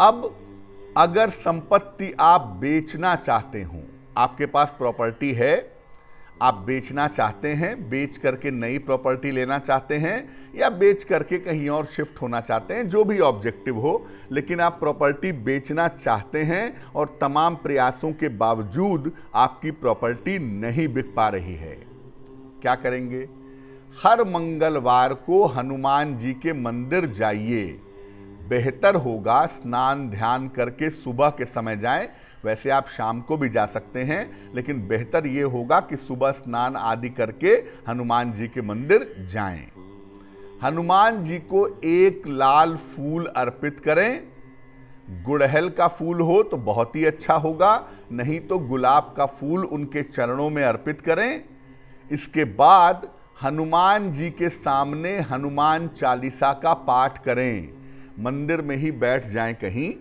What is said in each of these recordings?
अब अगर संपत्ति आप बेचना चाहते हो आपके पास प्रॉपर्टी है आप बेचना चाहते हैं बेच करके नई प्रॉपर्टी लेना चाहते हैं या बेच करके कहीं और शिफ्ट होना चाहते हैं जो भी ऑब्जेक्टिव हो लेकिन आप प्रॉपर्टी बेचना चाहते हैं और तमाम प्रयासों के बावजूद आपकी प्रॉपर्टी नहीं बिक पा रही है क्या करेंगे हर मंगलवार को हनुमान जी के मंदिर जाइए बेहतर होगा स्नान ध्यान करके सुबह के समय जाएं वैसे आप शाम को भी जा सकते हैं लेकिन बेहतर ये होगा कि सुबह स्नान आदि करके हनुमान जी के मंदिर जाएं हनुमान जी को एक लाल फूल अर्पित करें गुड़हल का फूल हो तो बहुत ही अच्छा होगा नहीं तो गुलाब का फूल उनके चरणों में अर्पित करें इसके बाद हनुमान जी के सामने हनुमान चालीसा का पाठ करें मंदिर में ही बैठ जाएं कहीं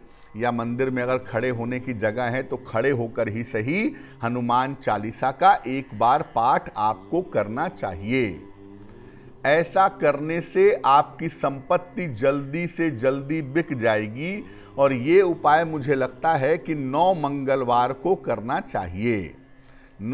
या मंदिर में अगर खड़े होने की जगह है तो खड़े होकर ही सही हनुमान चालीसा का एक बार पाठ आपको करना चाहिए ऐसा करने से आपकी संपत्ति जल्दी से जल्दी बिक जाएगी और ये उपाय मुझे लगता है कि नौ मंगलवार को करना चाहिए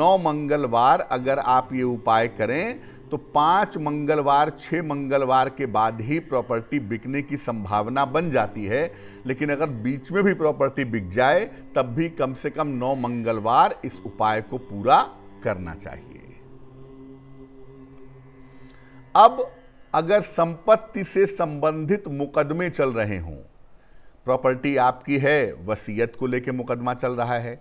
नौ मंगलवार अगर आप ये उपाय करें तो पांच मंगलवार छह मंगलवार के बाद ही प्रॉपर्टी बिकने की संभावना बन जाती है लेकिन अगर बीच में भी प्रॉपर्टी बिक जाए तब भी कम से कम नौ मंगलवार इस उपाय को पूरा करना चाहिए अब अगर संपत्ति से संबंधित मुकदमे चल रहे हों प्रॉपर्टी आपकी है वसीयत को लेकर मुकदमा चल रहा है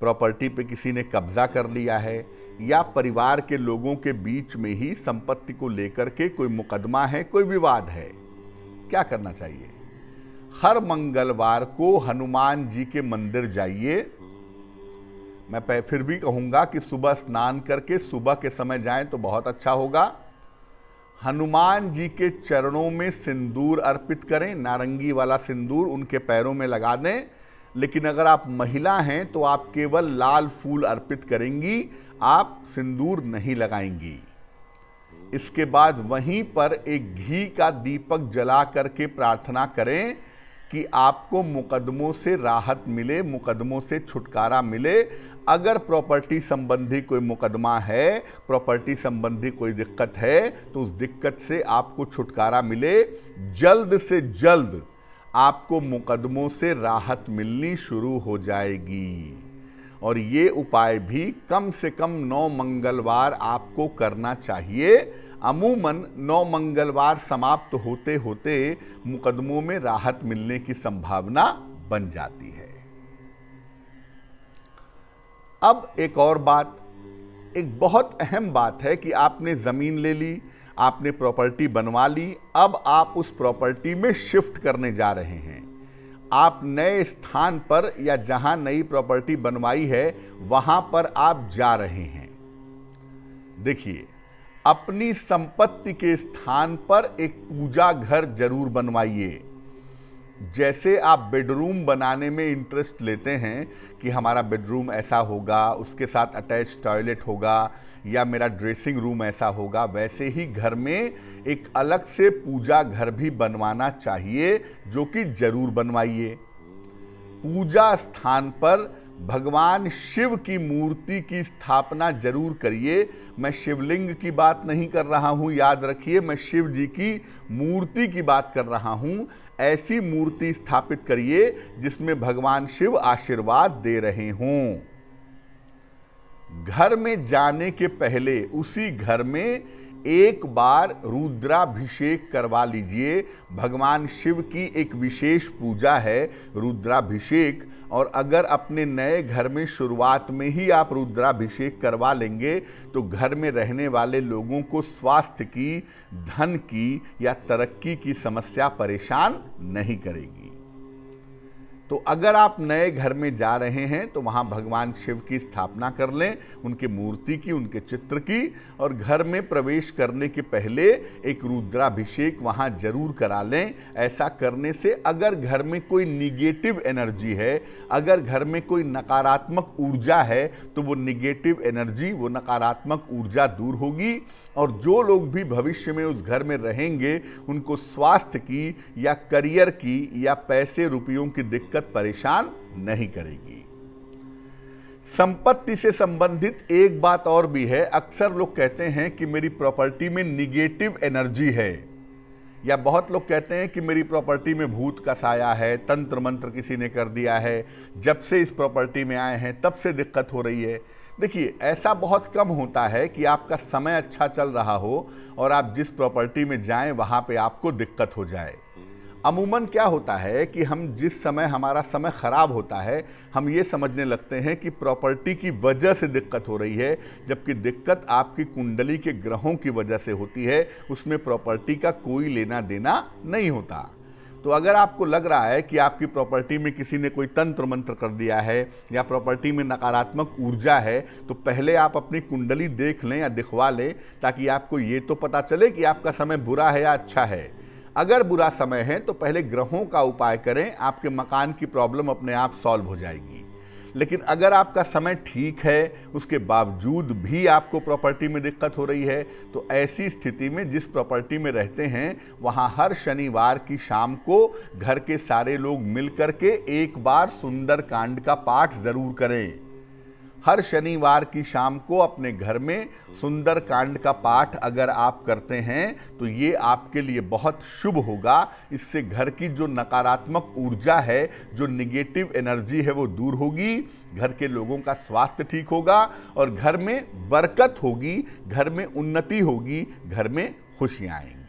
प्रॉपर्टी पे किसी ने कब्जा कर लिया है या परिवार के लोगों के बीच में ही संपत्ति को लेकर के कोई मुकदमा है कोई विवाद है क्या करना चाहिए हर मंगलवार को हनुमान जी के मंदिर जाइए मैं फिर भी कहूँगा कि सुबह स्नान करके सुबह के समय जाएं तो बहुत अच्छा होगा हनुमान जी के चरणों में सिंदूर अर्पित करें नारंगी वाला सिंदूर उनके पैरों में लगा दें लेकिन अगर आप महिला हैं तो आप केवल लाल फूल अर्पित करेंगी आप सिंदूर नहीं लगाएंगी इसके बाद वहीं पर एक घी का दीपक जला करके प्रार्थना करें कि आपको मुकदमों से राहत मिले मुकदमों से छुटकारा मिले अगर प्रॉपर्टी संबंधी कोई मुकदमा है प्रॉपर्टी संबंधी कोई दिक्कत है तो उस दिक्कत से आपको छुटकारा मिले जल्द से जल्द आपको मुकदमों से राहत मिलनी शुरू हो जाएगी और ये उपाय भी कम से कम नौ मंगलवार आपको करना चाहिए अमूमन नौ मंगलवार समाप्त होते होते मुकदमों में राहत मिलने की संभावना बन जाती है अब एक और बात एक बहुत अहम बात है कि आपने ज़मीन ले ली आपने प्रॉपर्टी बनवा ली अब आप उस प्रॉपर्टी में शिफ्ट करने जा रहे हैं आप नए स्थान पर या जहां नई प्रॉपर्टी बनवाई है वहां पर आप जा रहे हैं देखिए अपनी संपत्ति के स्थान पर एक पूजा घर जरूर बनवाइए जैसे आप बेडरूम बनाने में इंटरेस्ट लेते हैं कि हमारा बेडरूम ऐसा होगा उसके साथ अटैच टॉयलेट होगा या मेरा ड्रेसिंग रूम ऐसा होगा वैसे ही घर में एक अलग से पूजा घर भी बनवाना चाहिए जो कि जरूर बनवाइए पूजा स्थान पर भगवान शिव की मूर्ति की स्थापना जरूर करिए मैं शिवलिंग की बात नहीं कर रहा हूँ याद रखिए मैं शिव जी की मूर्ति की बात कर रहा हूँ ऐसी मूर्ति स्थापित करिए जिसमें भगवान शिव आशीर्वाद दे रहे हों घर में जाने के पहले उसी घर में एक बार रुद्राभिषेक करवा लीजिए भगवान शिव की एक विशेष पूजा है रुद्राभिषेक और अगर अपने नए घर में शुरुआत में ही आप रुद्राभिषेक करवा लेंगे तो घर में रहने वाले लोगों को स्वास्थ्य की धन की या तरक्की की समस्या परेशान नहीं करेगी तो अगर आप नए घर में जा रहे हैं तो वहाँ भगवान शिव की स्थापना कर लें उनके मूर्ति की उनके चित्र की और घर में प्रवेश करने के पहले एक रुद्राभिषेक वहाँ जरूर करा लें ऐसा करने से अगर घर में कोई निगेटिव एनर्जी है अगर घर में कोई नकारात्मक ऊर्जा है तो वो निगेटिव एनर्जी वो नकारात्मक ऊर्जा दूर होगी और जो लोग भी भविष्य में उस घर में रहेंगे उनको स्वास्थ्य की या करियर की या पैसे रुपयों की दिक्कत दिक्कत परेशान नहीं करेगी संपत्ति से संबंधित एक बात और भी है अक्सर लोग कहते हैं कि मेरी प्रॉपर्टी में निगेटिव एनर्जी है या बहुत लोग कहते हैं कि मेरी प्रॉपर्टी में भूत का साया है तंत्र मंत्र किसी ने कर दिया है जब से इस प्रॉपर्टी में आए हैं तब से दिक्कत हो रही है देखिए ऐसा बहुत कम होता है कि आपका समय अच्छा चल रहा हो और आप जिस प्रॉपर्टी में जाएं वहां पे आपको दिक्कत हो जाए अमूमन क्या होता है कि हम जिस समय हमारा समय ख़राब होता है हम ये समझने लगते हैं कि प्रॉपर्टी की वजह से दिक्कत हो रही है जबकि दिक्कत आपकी कुंडली के ग्रहों की वजह से होती है उसमें प्रॉपर्टी का कोई लेना देना नहीं होता तो अगर आपको लग रहा है कि आपकी प्रॉपर्टी में किसी ने कोई तंत्र मंत्र कर दिया है या प्रॉपर्टी में नकारात्मक ऊर्जा है तो पहले आप अपनी कुंडली देख लें या दिखवा लें ताकि आपको ये तो पता चले कि आपका समय बुरा है या अच्छा है अगर बुरा समय है तो पहले ग्रहों का उपाय करें आपके मकान की प्रॉब्लम अपने आप सॉल्व हो जाएगी लेकिन अगर आपका समय ठीक है उसके बावजूद भी आपको प्रॉपर्टी में दिक्कत हो रही है तो ऐसी स्थिति में जिस प्रॉपर्टी में रहते हैं वहाँ हर शनिवार की शाम को घर के सारे लोग मिल के एक बार सुंदर कांड का पाठ ज़रूर करें हर शनिवार की शाम को अपने घर में सुंदर कांड का पाठ अगर आप करते हैं तो ये आपके लिए बहुत शुभ होगा इससे घर की जो नकारात्मक ऊर्जा है जो निगेटिव एनर्जी है वो दूर होगी घर के लोगों का स्वास्थ्य ठीक होगा और घर में बरकत होगी घर में उन्नति होगी घर में खुशियाँ आएंगी